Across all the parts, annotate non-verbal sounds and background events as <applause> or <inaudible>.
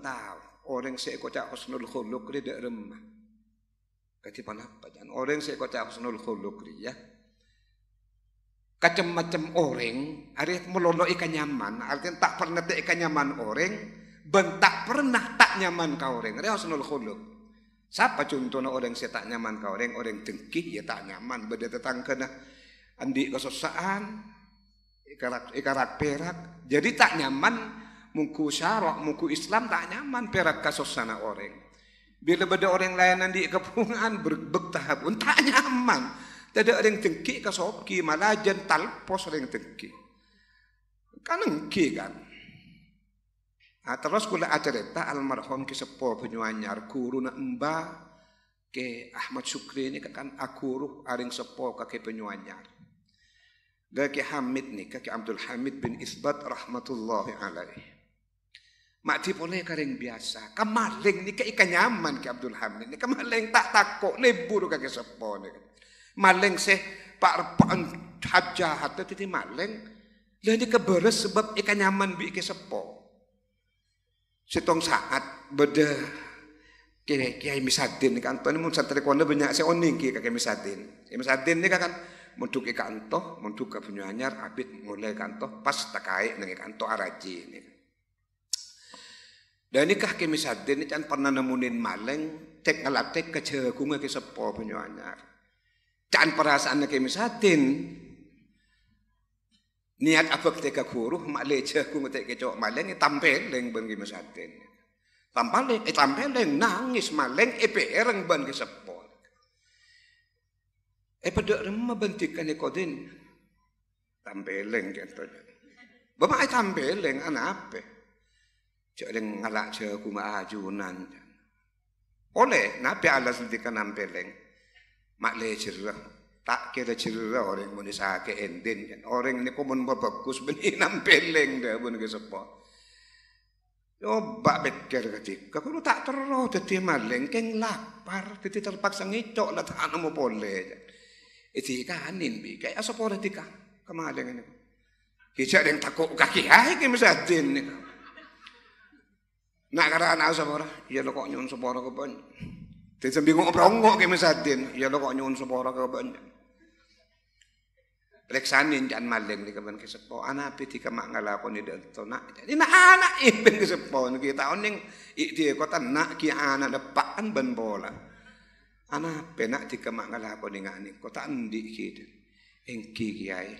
Nah, orang saya kocak husnul khuluk di remah. Ketipan apa jangan orang saya kocak husnul khuluk ya. Kacem-macem orang, artinya melolo ikan nyaman, artinya tak pernah tak ikan nyaman orang, bentak pernah tak nyaman kau orang, Dia husnul khuluk. Siapa contohnya orang saya tak nyaman kau orang orang dengki ya tak nyaman beda tetang kena andi kesusahan. ikarak ikarak perak jadi tak nyaman muku syarok, muku Islam tak nyaman perak kasus sana orang. Bila beda orang layanan di kepungan berbek pun tak nyaman. Tidak ada orang tengki kasoki malah jental pos orang tengki. Kan engki kan. Nah, terus kula acerita almarhum ke sepo penyuanyar guru na emba ke Ahmad Syukri ini kan aku akuruh aring sepo kake penyuanyar. Gaki Hamid ni kake Abdul Hamid bin Isbat rahmatullahi alaih. Mak dipone kareng biasa. Kamaling ni ikan nyaman ke Abdul Hamid. Ni kamaling tak takok lebur kaki sepo maleng Maling seh pak repan hajah itu titi maling. Lah ni keberes sebab ikan nyaman bi ke sepo. Setong saat beda Kira-kira kiai misadin kanton mun satri kono banyak se oning kiai kakek misadin. Misadin ni kan, kan muntuk ikan toh, muntuk ke Anyar, abid mulai kantoh pas takai nengi kantor araji ni. Dan ini kah kami sadar ini kan pernah nemuin maleng tek ngelatek ke jagung ke sepo penyu Kan Can perasaannya kami misadin. Niat apa ketika kuruh mak le jagung ketika cok maleng eh, tampeleng ben ke misadin. leng, eh leng nangis maling, epe eh, ereng ban ke sepo. Eh pada remah bentikan kodin. leng contohnya. Bapak eh, leng, anak apa? jaring ngalak je kuma ajunan. Oleh nabi Allah sedika nampeleng. Mak le Tak kira jerah orang muni sake endin. Orang ini kumun bagus, beni nampeleng <laughs> dah pun ke sepo. Coba pikir ketika kalau tak terlalu jadi maling, keng lapar, jadi terpaksa ngicok lah tak mau boleh. Itu anin bi, kayak asap orang tika ini. Kijak yang takut kaki, hai kemisa din nih. Nak kata anak sapa Ya lo kok nyuwun sapa ora kepen. Dadi bingung oprongok oh, ke mesadin, ya lo kok nyuwun sapa ora kepen. Reksanin jan maling di kepen kesepo anak api tika mak ngalakoni dak to nak. Jadi nak anak iben kesepo niki taun ning di kota nak ki anak depan kan ben bola. Anak penak tika mak ngalakoni ngani kota endi ki. Engki kiai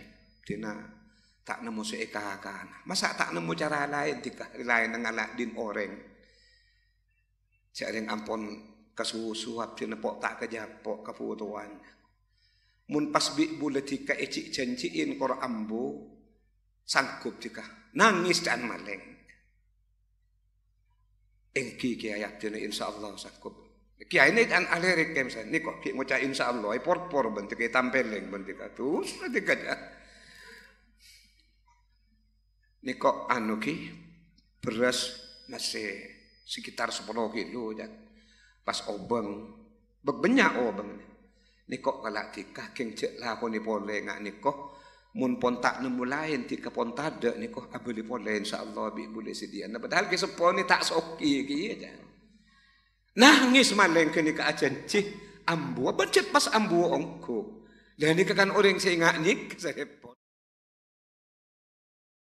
dina Tak nemu seikahakan. Masa tak nemu cara lain di lain dengan din orang. Sering ampon kesusuap di nepok tak kejapok keputuan. Mun pas bi bule tika ecik janjiin kor ambu sanggup tika nangis dan maleng. Engki kiai abdina insya Allah sanggup. Kiai ini kan alerik rekem saya, ini kok kiai ngucap insya Allah, por por bentuk tampeleng bentuk itu, terus bentuk ini kok anu ki beras masih sekitar 10 kilo ya. Pas obeng banyak obeng. niko kok kalau dikah keng cek lah kau boleh ngak niko kok mun pontak nemu lain ti kepontada ni kok abuli boleh Allah bi boleh sedia. Nah, padahal ke sepo ni tak soki ki ya. Nangis maleng kini ke ajan cih ambu bencet pas ambu ongko. Dan ini kan orang singak ni <laughs> saya